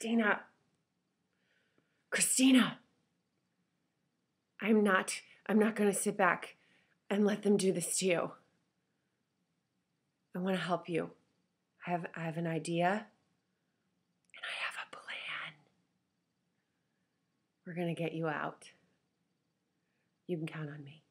Christina, Christina, I'm not, I'm not going to sit back and let them do this to you. I want to help you. I have, I have an idea and I have a plan. We're going to get you out. You can count on me.